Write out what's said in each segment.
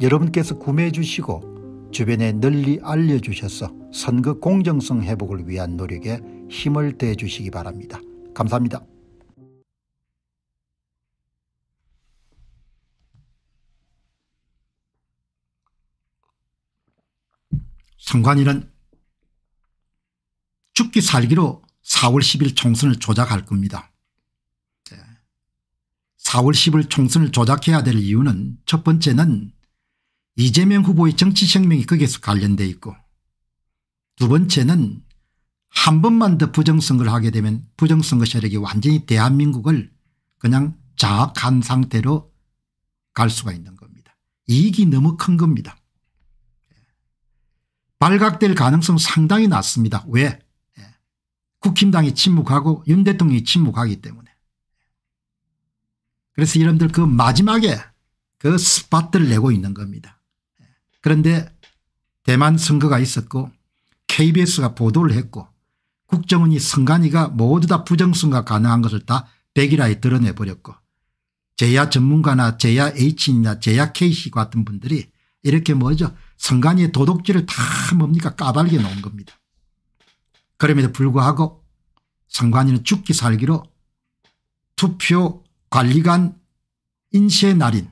여러분께서 구매해 주시고 주변에 널리 알려주셔서 선거 공정성 회복을 위한 노력에 힘을 대 주시기 바랍니다. 감사합니다. 상관이는 죽기 살기로 4월 10일 총선을 조작할 겁니다. 4월 10일 총선을 조작해야 될 이유는 첫 번째는 이재명 후보의 정치 생명이 거기에서 관련되어 있고 두 번째는 한 번만 더 부정선거를 하게 되면 부정선거 세력이 완전히 대한민국을 그냥 자악한 상태로 갈 수가 있는 겁니다. 이익이 너무 큰 겁니다. 발각될 가능성 상당히 낮습니다. 왜? 예. 국힘당이 침묵하고 윤 대통령이 침묵하기 때문에. 그래서 여러분들 그 마지막에 그 스팟들을 내고 있는 겁니다. 그런데 대만 선거가 있었고 kbs가 보도를 했고 국정원이 선관위가 모두 다 부정선거 가능한 것을 다 백일화에 드러내버렸고 제야 전문가나 제야 H이나 제야 K씨 같은 분들이 이렇게 뭐죠 선관위의 도덕질을 다 뭡니까 까발게 놓은 겁니다. 그럼에도 불구하고 선관위는 죽기 살기로 투표 관리관 인쇄 날인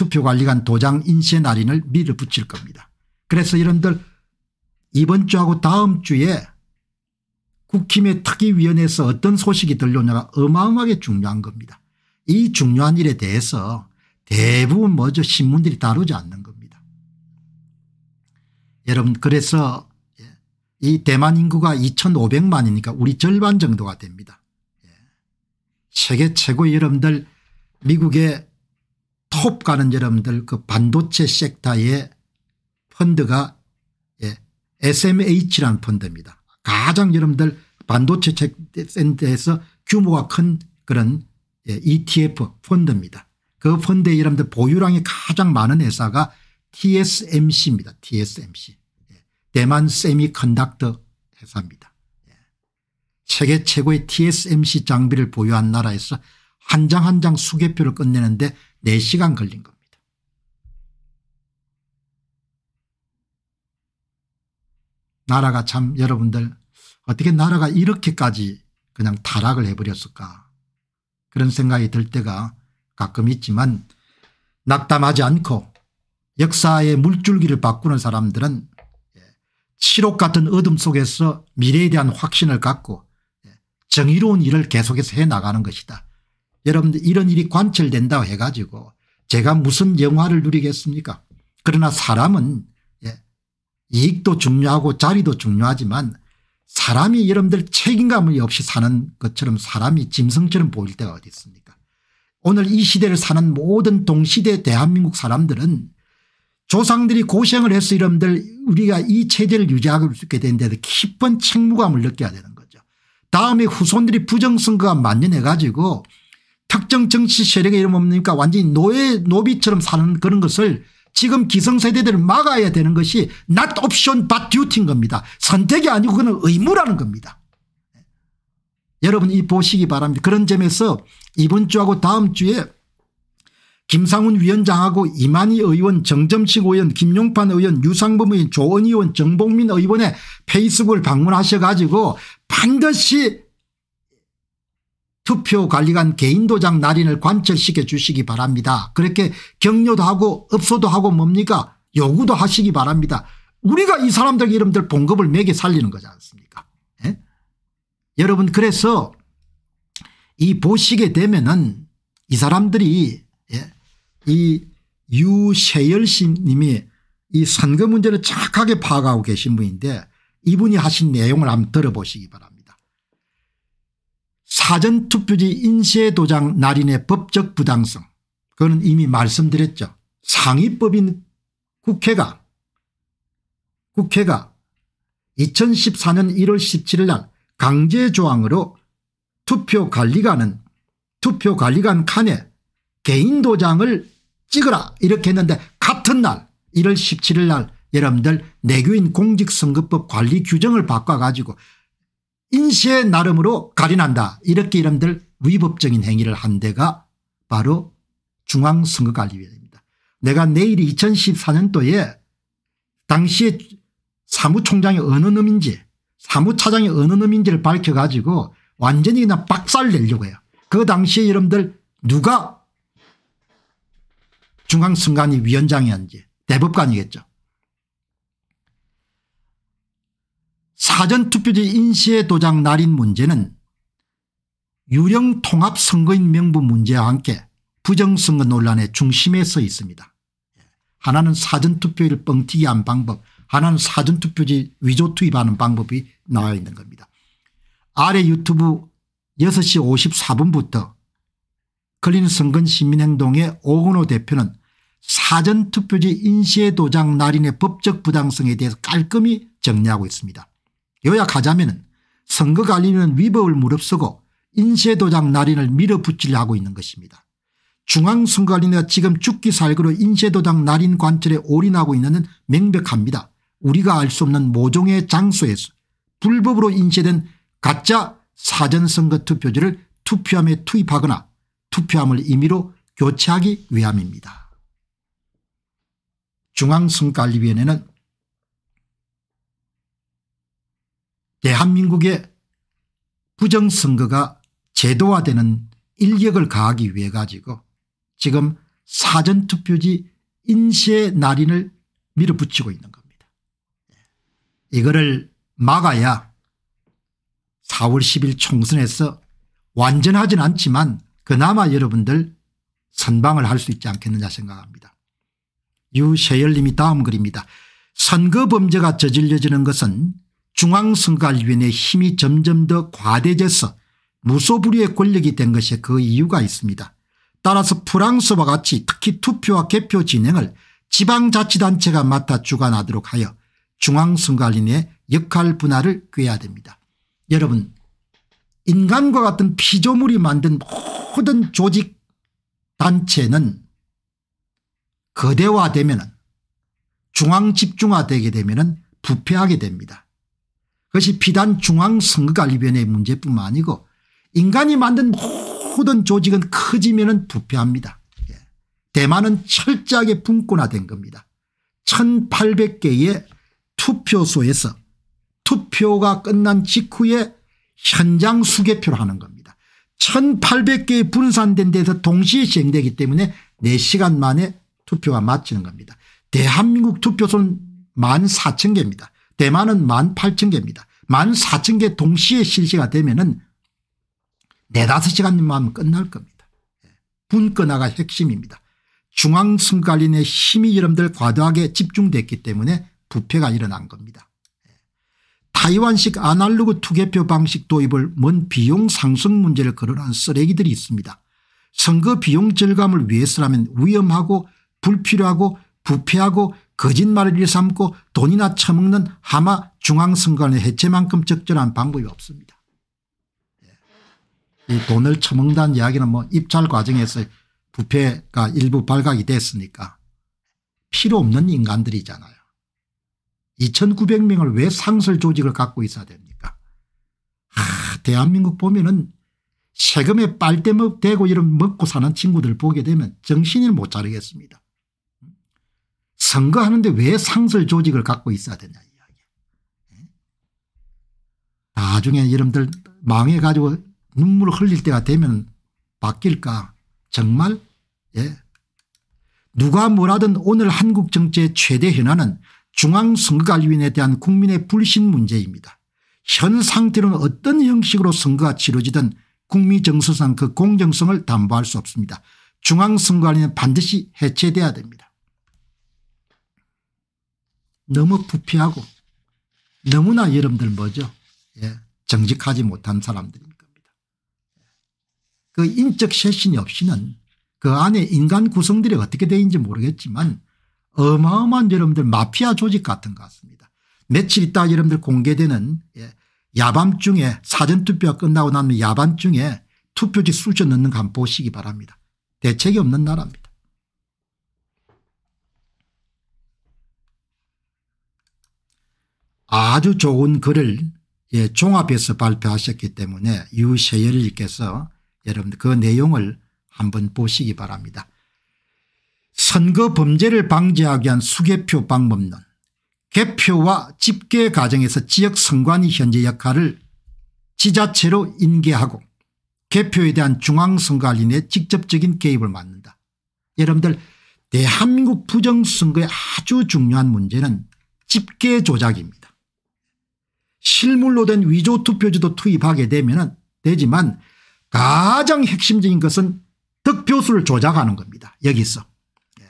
투표관리관 도장 인쇄 날인을 밀어붙일 겁니다. 그래서 이런들 이번 주하고 다음 주에 국힘의 특위위원회에서 어떤 소식이 들려오냐가 어마어마하게 중요한 겁니다. 이 중요한 일에 대해서 대부분 먼저 신문들이 다루지 않는 겁니다. 여러분 그래서 예, 이 대만 인구가 2500만이니까 우리 절반 정도가 됩니다. 예. 세계 최고 의 여러분들 미국의 톱 가는 여러분들 그 반도체 섹터의 펀드가 예, SMH라는 펀드입니다. 가장 여러분들 반도체 센터에서 규모가 큰 그런 예, ETF 펀드입니다. 그펀드의 여러분들 보유량이 가장 많은 회사가 TSMC입니다. TSMC. 예, 대만 세미컨덕터 회사입니다. 예, 세계 최고의 TSMC 장비를 보유한 나라에서 한 장 한 장 수개표를 끝내는데 4시간 걸린 겁니다. 나라가 참 여러분들 어떻게 나라가 이렇게까지 그냥 타락을 해버렸을까 그런 생각이 들 때가 가끔 있지만 낙담하지 않고 역사의 물줄기를 바꾸는 사람들은 예, 치록 같은 어둠 속에서 미래에 대한 확신을 갖고 예, 정의로운 일을 계속해서 해나가는 것이다. 여러분들 이런 일이 관철된다 고 해가지고 제가 무슨 영화를 누리겠습니까 그러나 사람은 예, 이익도 중요하고 자리도 중요하지만 사람이 여러분들 책임감이 없이 사는 것처럼 사람이 짐승처럼 보일 때가 어디 있습니까 오늘 이 시대를 사는 모든 동시대 대한민국 사람들은 조상들이 고생을 해서 여러분들 우리가 이 체제를 유지하고 있게 되는데 깊은 책무감을 느껴야 되는 거죠. 다음에 후손들이 부정선거가 만연해 가지고 특정 정치 세력의 이름 없 뭡니까 완전히 노예 노비처럼 사는 그런 것을 지금 기성세대들을 막아야 되는 것이 not option but duty인 겁니다. 선택이 아니고 그는 의무라는 겁니다. 여러분 이 보시기 바랍니다. 그런 점에서 이번 주하고 다음 주에 김상훈 위원장하고 이만희 의원 정점식 의원 김용판 의원 유상범 의원 조은 의원 정봉민 의원의 페이스북을 방문하셔 가지고 반드시 투표 관리관 개인 도장 날인을 관철시켜 주시기 바랍니다. 그렇게 격려도 하고 업소도 하고 뭡니까 요구도 하시기 바랍니다. 우리가 이 사람들 이름들 봉급을 매게 살리는 거지 않습니까 예? 여러분 그래서 이 보시게 되면은 이 사람들이 예? 이 유세열 씨님이 이 선거 문제를 착하게 파악하고 계신 분인데 이분이 하신 내용을 한번 들어보시기 바랍니다. 사전투표지 인쇄 도장 날인의 법적 부당성 그거는 이미 말씀드렸죠. 상위법인 국회가 국회가 2014년 1월 17일 날 강제조항으로 투표관리관은 투표관리관 칸에 개인 도장을 찍으라 이렇게 했는데 같은 날 1월 17일 날 여러분들 내교인 공직선거법 관리 규정을 바꿔가지고 인시의 나름으로 가린한다 이렇게 이름들 위법적인 행위를 한 데가 바로 중앙선거관리위원회입니다. 내가 내일이 2014년도에 당시에 사무총장이 어느 놈인지 사무차장이 어느 놈인지를 밝혀가지고 완전히 그냥 박살 내려고 해요. 그 당시에 여러분들 누가 중앙선관위 위원장이었는지 대법관이겠죠. 사전투표지 인쇄 도장 날인 문제는 유령 통합 선거인 명부 문제와 함께 부정선거 논란의 중심에 서 있습니다. 하나는 사전투표일 뻥튀기 한 방법 하나는 사전투표지 위조 투입하는 방법이 나와 있는 겁니다. 아래 유튜브 6시 54분부터 걸린 선건 시민행동의 오건호 대표는 사전투표지 인쇄 도장 날인의 법적 부당성에 대해서 깔끔히 정리하고 있습니다. 요약하자면 선거관리는 위법을 무릅쓰고 인쇄도장 날인을 밀어붙이려 하고 있는 것입니다. 중앙선거관리가 지금 죽기 살기로 인쇄도장 날인 관철에 올인하고 있는 명백합니다. 우리가 알 수 없는 모종의 장소에서 불법으로 인쇄된 가짜 사전선거 투표지를 투표함에 투입하거나 투표함을 임의로 교체하기 위함입니다. 중앙선거관리위원회는 대한민국의 부정선거가 제도화되는 인격을 가하기 위해 가지고 지금 사전투표지 인쇄 날인을 밀어붙이고 있는 겁니다. 이거를 막아야 4월 10일 총선에서 완전하진 않지만 그나마 여러분들 선방을 할 수 있지 않겠느냐 생각합니다. 유세열님이 다음 글입니다. 선거 범죄가 저질려지는 것은 중앙선관위원회의 힘이 점점 더 과대져서 무소불위의 권력이 된 것에 그 이유가 있습니다. 따라서 프랑스와 같이 특히 투표와 개표 진행을 지방자치단체가 맡아 주관하도록 하여 중앙선관위의 역할 분할을 꾀해야 됩니다. 여러분 인간과 같은 피조물이 만든 모든 조직 단체는 거대화되면 중앙집중화되게 되면 부패하게 됩니다. 그것이 비단 중앙선거관리위원회 의 문제뿐만 아니고 인간이 만든 모든 조직은 커지면 부패합니다. 예. 대만은 철저하게 분권화된 겁니다. 1800개의 투표소에서 투표가 끝난 직후에 현장 수개표를 하는 겁니다. 1 8 0 0개 분산된 데서 동시에 시행되기 때문에 4시간 만에 투표가 마치는 겁니다. 대한민국 투표소는 14,000개입니다. 대만은 1만 8천 개입니다. 1만 4천 개 동시에 실시가 되면은 4, 5 시간만 끝날 겁니다. 분권화가 핵심입니다. 중앙 승관린의 힘이 여러분들 과도하게 집중됐기 때문에 부패가 일어난 겁니다. 타이완식 아날로그 투개표 방식 도입을 먼 비용 상승 문제를 거론한 쓰레기들이 있습니다. 선거 비용 절감을 위해서라면 위험하고 불필요하고 부패하고 거짓말을 일삼고 돈이나 처먹는 하마 중앙선관의 해체만큼 적절한 방법이 없습니다. 예. 이 돈을 처먹는 다는 이야기는 뭐 입찰 과정에서 부패가 일부 발각이 됐으니까 필요 없는 인간들이잖아요. 2900명을 왜 상설 조직을 갖고 있어야 됩니까 아, 대한민국 보면은 세금에 빨대 먹 대고 이런 먹고 사는 친구들 보게 되면 정신을 못 차리겠습니다. 선거하는데 왜 상설 조직을 갖고 있어야 되냐 이야기. 예? 나중에 여러분들 망해가지고 눈물을 흘릴 때가 되면 바뀔까 정말 예. 누가 뭐라든 오늘 한국 정치의 최대 현안은 중앙선거관리위원회에 대한 국민의 불신 문제입니다. 현 상태로는 어떤 형식으로 선거가 치러지든 국민 정서상 그 공정성을 담보할 수 없습니다. 중앙선관위는 반드시 해체돼야 됩니다. 너무 부패하고 너무나 여러분들 뭐죠? 예, 정직하지 못한 사람들인 겁니다. 그 인적 쇄신이 없이는 그 안에 인간 구성들이 어떻게 되는지 모르겠지만 어마어마한 여러분들 마피아 조직 같은 것 같습니다. 며칠 있다 여러분들 공개되는 예, 야밤중에 사전투표가 끝나고 나면 야밤중에 투표지 수저 넣는 거 한번 보시기 바랍니다. 대책이 없는 나라입니다. 아주 좋은 글을 예, 종합해서 발표하셨기 때문에 유세열님께서 여러분 들그 내용을 한번 보시기 바랍니다. 선거 범죄를 방지하기 위한 수개표 방법론 개표와 집계 과정에서 지역 선관위 현재 역할을 지자체로 인계하고 개표에 대한 중앙선관리의 직접적인 개입을 막는다. 여러분들 대한민국 부정선거의 아주 중요한 문제는 집계 조작입니다. 실물로 된 위조 투표지도 투입하게 되면 되지만 가장 핵심적인 것은 득표수를 조작하는 겁니다. 여기서. 예.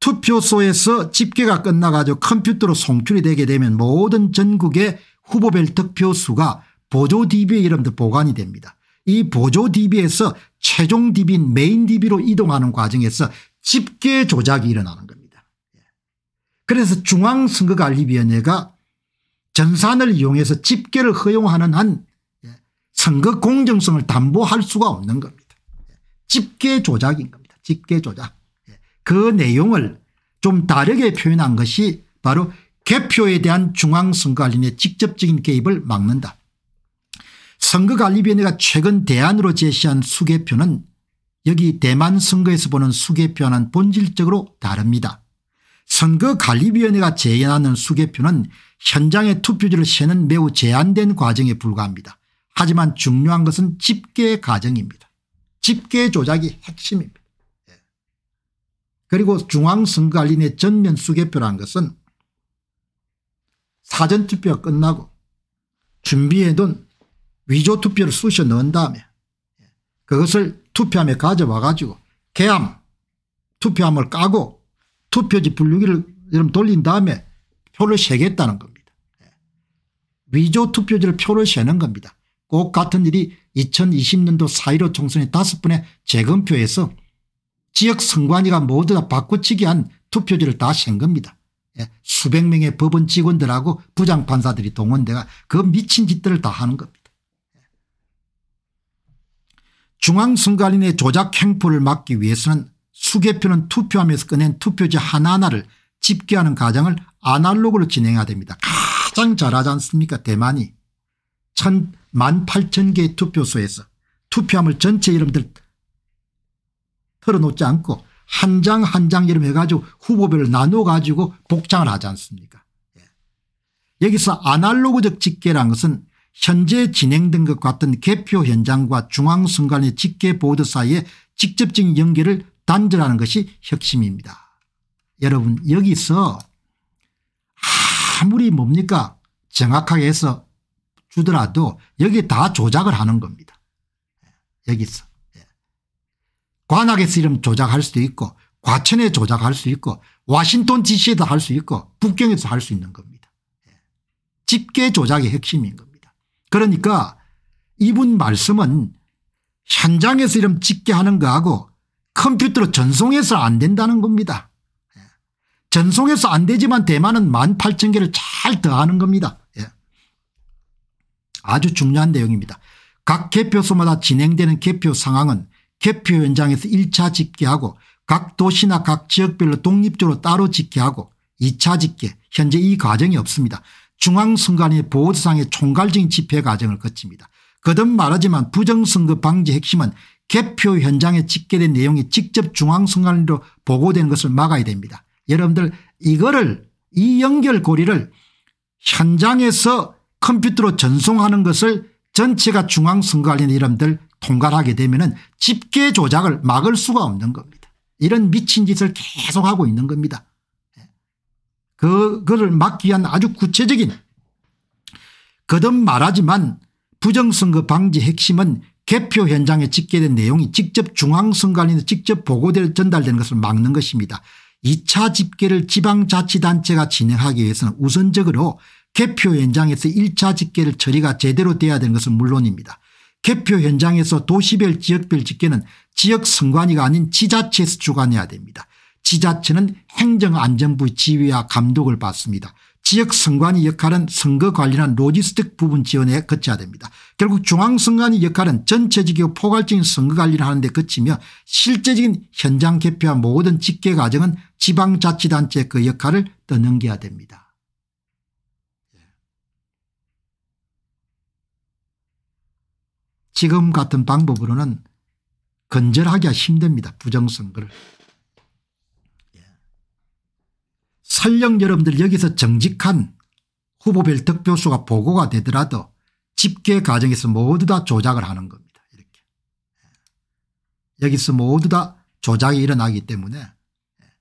투표소에서 집계가 끝나가지고 컴퓨터로 송출이 되게 되면 모든 전국의 후보별 득표수가 보조 DB에 이름도 보관이 됩니다. 이 보조 DB에서 최종 DB인 메인 DB로 이동하는 과정에서 집계 조작이 일어나는 겁니다. 예. 그래서 중앙선거관리위원회가 전산을 이용해서 집계를 허용하는 한 예, 선거 공정성을 담보할 수가 없는 겁니다. 예, 집계 조작인 겁니다. 집계 조작. 예, 그 내용을 좀 다르게 표현한 것이 바로 개표에 대한 중앙선거관리위원회 직접적인 개입을 막는다. 선거관리위원회가 최근 대안으로 제시한 수개표는 여기 대만 선거에서 보는 수개표와는 본질적으로 다릅니다. 선거관리위원회가 제안하는 수개표는 현장의 투표지를 세는 매우 제한된 과정에 불과합니다. 하지만 중요한 것은 집계 과정입니다. 집계 조작이 핵심입니다. 예. 그리고 중앙선거관리의 전면 수개표란 것은 사전투표가 끝나고 준비해둔 위조투표를 쑤셔 넣은 다음에 예. 그것을 투표함에 가져와 가지고 개함 투표함을 까고 투표지 분류기를 돌린 다음에 표를 세겠다는 겁니다. 위조 투표지를 표를 세는 겁니다. 꼭 같은 일이 2020년도 4.15 총선의 다섯 번의 재검표에서 지역 선관위가 모두 다 바꿔치기 한 투표지를 다센 겁니다. 예, 수백 명의 법원 직원들하고 부장판사들이 동원돼가 그 미친 짓들을 다 하는 겁니다. 중앙선관위의 조작 행포를 막기 위해서는 수개표는 투표함에서 꺼낸 투표지 하나하나를 집계하는 과정을 아날로그로 진행해야 됩니다. 가장 잘하지 않습니까 대만이 18,000개의 투표소에서 투표함을 전체 이름들 털어놓지 않고 한 장 한 장 이름 해가지고 후보별로 나눠가지고 복장을 하지 않습니까 예. 여기서 아날로그적 집계란 것은 현재 진행된 것 같은 개표 현장과 중앙선관위 집계 보드 사이에 직접적인 연계를 단절하는 것이 혁신입니다. 여러분 여기서 아무리 뭡니까 정확하게 해서 주더라도 여기 다 조작을 하는 겁니다. 예, 여기서. 예. 관악에서이임 조작할 수도 있고 과천에 조작할 수 있고 와싱턴 DC에도 할 수 있고 북경에서 할 수 있는 겁니다. 예. 집계 조작의 핵심인 겁니다. 그러니까 이분 말씀은 현장에서 이런 집계하는 거하고 컴퓨터로 전송해서 안 된다는 겁니다. 전송해서 안 되지만 대만은 18,000개를 잘 더하는 겁니다. 예. 아주 중요한 내용입니다. 각 개표소마다 진행되는 개표 상황은 개표 현장에서 1차 집계하고 각 도시나 각 지역별로 독립적으로 따로 집계하고 2차 집계 현재 이 과정이 없습니다. 중앙선관위 보호상의 총괄적인 집회 과정을 거칩니다. 거듭 말하지만 부정선거 방지 핵심은 개표 현장에 집계된 내용이 직접 중앙선관위로 보고되는 것을 막아야 됩니다. 여러분들 이거를 이 연결고리를 현장에서 컴퓨터로 전송하는 것을 전체가 중앙선거관리인 여러분들 통과하게 되면 집계 조작을 막을 수가 없는 겁니다. 이런 미친 짓을 계속하고 있는 겁니다. 그, 그거를 막기 위한 아주 구체적인 거듭 말하지만 부정선거 방지 핵심은 개표 현장에 집계된 내용이 직접 중앙선관위에 직접 보고 전달되는 것을 막는 것입니다. 2차 집계를 지방자치단체가 진행하기 위해서는 우선적으로 개표 현장에서 1차 집계를 처리가 제대로 돼야 되는 것은 물론입니다. 개표 현장에서 도시별 지역별 집계는 지역 선관위가 아닌 지자체에서 주관해야 됩니다. 지자체는 행정안전부 지휘와 감독을 받습니다. 지역 선관위 역할은 선거 관리한 로지스틱 부분 지원에 그쳐야 됩니다. 결국 중앙선관위 역할은 전체적이고 포괄적인 선거 관리를 하는 데그치며 실제적인 현장 개표와 모든 직계 과정은 지방자치단체 의그 역할을 떠넘겨야 됩니다. 지금 같은 방법으로는 건절하기가 힘듭니다. 부정선거를. 설령 여러분들 여기서 정직한 후보별 득표수가 보고가 되더라도 집계 과정에서 모두 다 조작을 하는 겁니다. 이렇게. 예. 여기서 모두 다 조작이 일어나기 때문에 예.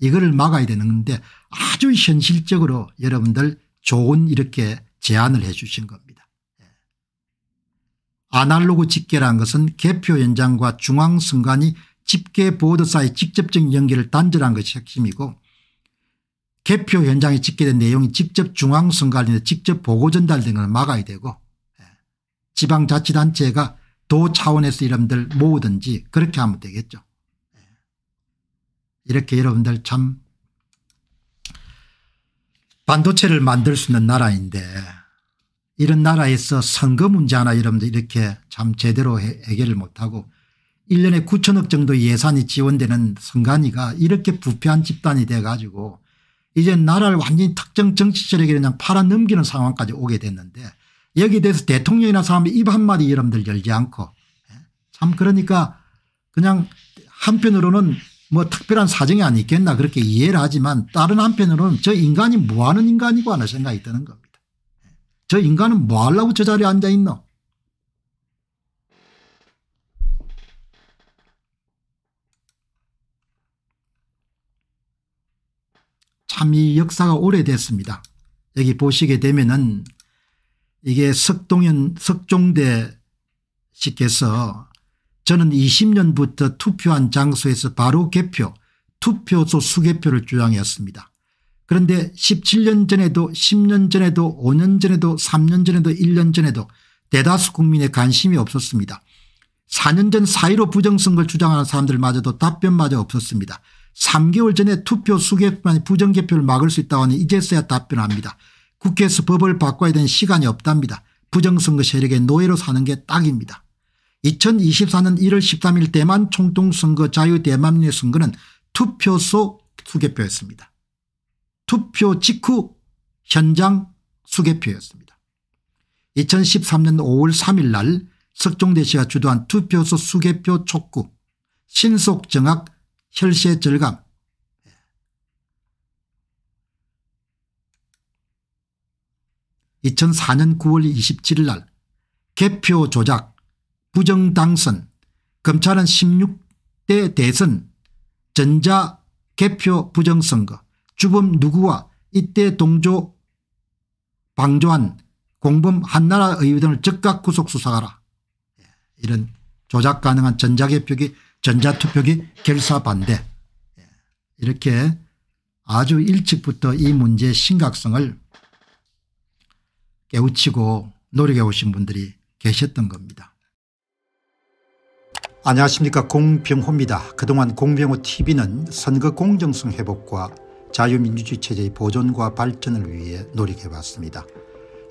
이거를 막아야 되는데 아주 현실적으로 여러분들 좋은 이렇게 제안을 해 주신 겁니다. 예. 아날로그 집계란 것은 개표 현장과 중앙선관위 집계 보도사의 직접적인 연계를 단절한 것이 핵심이고 개표 현장에 집계된 내용이 직접 중앙선관위에 직접 보고 전달된 걸 막아야 되고 예. 지방자치단체가 도 차원에서 이름들 모으든지 그렇게 하면 되겠죠. 예. 이렇게 여러분들 참 반도체를 만들 수 있는 나라인데 이런 나라에서 선거 문제 하나 여러분들 이렇게 참 제대로 해결을 못하고 1년에 9천억 정도 예산이 지원되는 선관위가 이렇게 부패한 집단이 돼가지고 이제 나라를 완전히 특정 정치 철에게 그냥 팔아넘기는 상황까지 오게 됐는데 여기에 대해서 대통령이나 사람이 입 한마디 여러분들 열지 않고 예? 참 그러니까 그냥 한편으로는 뭐 특별한 사정이 아니겠나 그렇게 이해를 하지만 다른 한편으로는 저 인간이 뭐하는 인간이고 하는 생각이 드는 겁니다. 예? 저 인간은 뭐하려고 저 자리에 앉아있노 참이 역사가 오래됐습니다. 여기 보시게 되면은 이게 석동현 석종대 씨께서 저는 20년부터 투표한 장소에서 바로 개표 투표소 수개표를 주장했습니다. 그런데 17년 전에도 10년 전에도 5년 전에도 3년 전에도 1년 전에도 대다수 국민의 관심이 없었습니다. 4년 전4.15 부정선거를 주장하는 사람들마저도 답변마저 없었습니다. 3개월 전에 투표 수개표만 부정개표를 막을 수 있다고 하니 이제서야 답변합니다. 국회에서 법을 바꿔야 되는 시간이 없답니다. 부정선거 세력의 노예로 사는 게 딱입니다. 2024년 1월 13일 대만 총통선거 자유대만민의 선거는 투표소 수개표였습니다. 투표 직후 현장 수개표였습니다. 2013년 5월 3일 날 석종대 씨가 주도한 투표소 수개표 촉구 신속정학 혈세 절감 2004년 9월 27일 날 개표 조작 부정당선 검찰은 16대 대선 전자 개표 부정선거 주범 누구와 이때 동조 방조한 공범 한나라 의회 등을 즉각 구속 수사하라. 이런 조작 가능한 전자개표기 전자투표기 결사반대 예, 이렇게 아주 일찍부터 이 문제의 심각성을 깨우치고 노력해 오신 분들이 계셨던 겁니다. 안녕하십니까 공병호입니다. 그동안 공병호TV는 선거 공정성 회복과 자유민주주의 체제의 보존과 발전을 위해 노력해 왔습니다.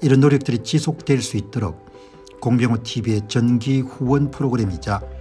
이런 노력들이 지속될 수 있도록 공병호TV의 전기 후원 프로그램이자